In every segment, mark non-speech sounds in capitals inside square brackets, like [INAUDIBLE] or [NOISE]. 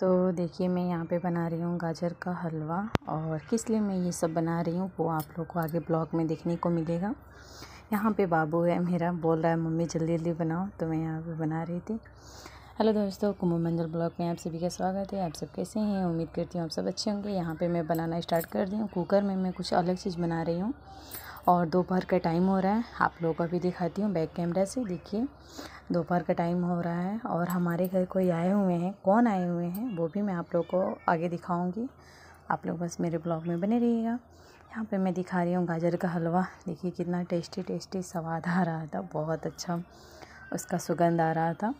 तो देखिए मैं यहाँ पे बना रही हूँ गाजर का हलवा और किस लिए मैं ये सब बना रही हूँ वो आप लोग को आगे ब्लॉग में देखने को मिलेगा यहाँ पे बाबू है मेरा बोल रहा है मम्मी जल्दी जल्दी बनाओ तो मैं यहाँ पे बना रही थी हेलो दोस्तों कुंभ मंजर ब्लॉग में आप सभी का स्वागत है आप सब कैसे हैं उम्मीद करती हूँ आप सब अच्छे होंगे यहाँ पर मैं बनाना स्टार्ट कर दी हूँ कुकर में मैं कुछ अलग चीज़ बना रही हूँ और दोपहर का टाइम हो रहा है आप लोगों को भी दिखाती हूँ बैक कैमरा से देखिए दोपहर का टाइम हो रहा है और हमारे घर कोई आए हुए हैं कौन आए हुए हैं वो भी मैं आप लोग को आगे दिखाऊँगी आप लोग बस मेरे ब्लॉग में बने रहिएगा यहाँ पे मैं दिखा रही हूँ गाजर का हलवा देखिए कितना टेस्टी टेस्टी स्वाद आ रहा था बहुत अच्छा उसका सुगंध आ रहा था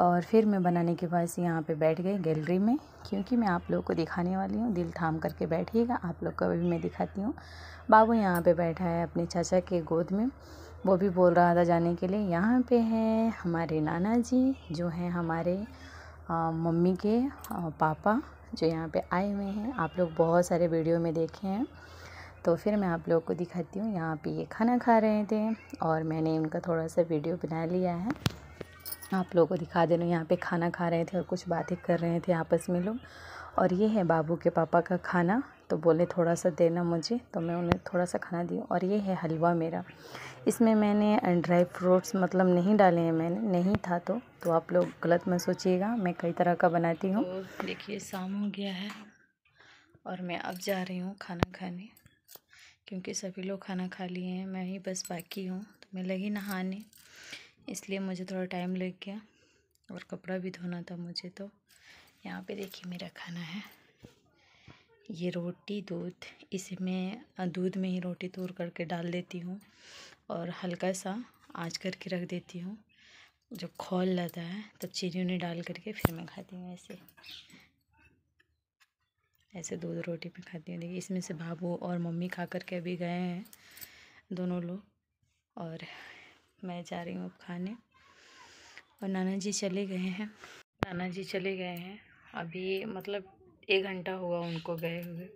और फिर मैं बनाने के बाद यहाँ पे बैठ गई गैलरी में क्योंकि मैं आप लोगों को दिखाने वाली हूँ दिल थाम करके बैठिएगा आप लोग को भी मैं दिखाती हूँ बाबू यहाँ पे बैठा है अपने चाचा के गोद में वो भी बोल रहा था जाने के लिए यहाँ पे हैं हमारे नाना जी जो हैं हमारे मम्मी के पापा जो यहाँ पर आए हुए हैं आप लोग बहुत सारे वीडियो में देखे हैं तो फिर मैं आप लोग को दिखाती हूँ यहाँ पे ये खाना खा रहे थे और मैंने इनका थोड़ा सा वीडियो बना लिया है आप लोगों को दिखा दे रहे यहाँ पे खाना खा रहे थे और कुछ बातें कर रहे थे आपस में लोग और ये है बाबू के पापा का खाना तो बोले थोड़ा सा देना मुझे तो मैं उन्हें थोड़ा सा खाना दी और ये है हलवा मेरा इसमें मैंने ड्राई फ्रूट्स मतलब नहीं डाले हैं मैंने नहीं था तो तो आप लोग गलत मत सोचिएगा मैं कई तरह का बनाती हूँ तो देखिए शाम हो गया है और मैं अब जा रही हूँ खाना खाने क्योंकि सभी लोग खाना खा लिए हैं मैं ही बस बाकी हूँ तो मैं लगी नहाने इसलिए मुझे थोड़ा टाइम लग गया और कपड़ा भी धोना था मुझे तो यहाँ पे देखिए मेरा खाना है ये रोटी दूध इसे मैं दूध में ही रोटी तोड़ करके डाल देती हूँ और हल्का सा आँच करके रख देती हूँ जब खोल लेता है तो चीनी उन्हें डाल करके फिर मैं खाती हूँ ऐसे ऐसे दूध रोटी में खाती हूँ देखिए इसमें से बाबू और मम्मी खा करके अभी गए हैं दोनों लोग और मैं जा रही हूँ अब खाने और नाना जी चले गए हैं नाना जी चले गए हैं अभी मतलब एक घंटा हुआ उनको गए हुए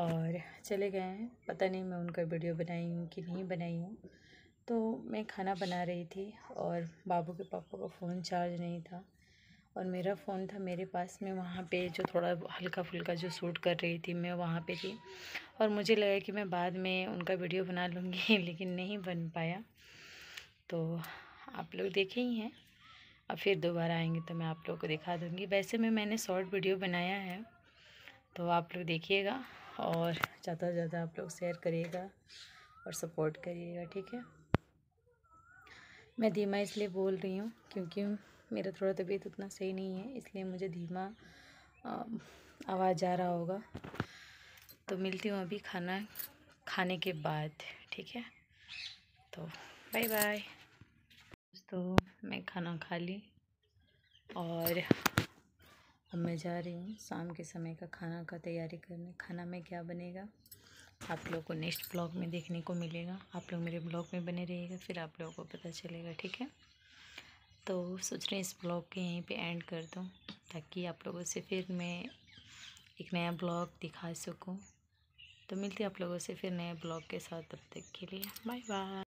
और चले गए हैं पता नहीं मैं उनका वीडियो बनाई हूँ कि नहीं बनाई हूँ तो मैं खाना बना रही थी और बाबू के पापा का फ़ोन चार्ज नहीं था और मेरा फ़ोन था मेरे पास मैं वहाँ पे जो थोड़ा हल्का फुल्का जो सूट कर रही थी मैं वहाँ पे थी और मुझे लगा कि मैं बाद में उनका वीडियो बना लूँगी [LAUGHS] लेकिन नहीं बन पाया तो आप लोग देखे ही हैं अब फिर दोबारा आएंगे तो मैं आप लोग को दिखा दूँगी वैसे में मैंने शॉर्ट वीडियो बनाया है तो आप लोग देखिएगा और ज़्यादा से ज़्यादा आप लोग शेयर करिएगा और सपोर्ट करिएगा ठीक है मैं धीमा इसलिए बोल रही हूँ क्योंकि मेरा थोड़ा तबीयत उतना सही नहीं है इसलिए मुझे धीमा आवाज़ आ रहा होगा तो मिलती हूँ अभी खाना खाने के बाद ठीक है तो बाय बाय तो मैं खाना खा ली और अब मैं जा रही हूँ शाम के समय का खाना का तैयारी करने खाना में क्या बनेगा आप लोगों को नेक्स्ट ब्लॉग में देखने को मिलेगा आप लोग मेरे ब्लॉग में बने रहिएगा फिर आप लोगों को पता चलेगा ठीक है तो सोच रहे हैं इस ब्लॉग के यहीं पे एंड कर दूँ ताकि आप लोगों से फिर मैं एक नया ब्लॉग दिखा सकूँ तो मिलती आप लोगों से फिर नए ब्लॉग के साथ तब तक के लिए बाय बाय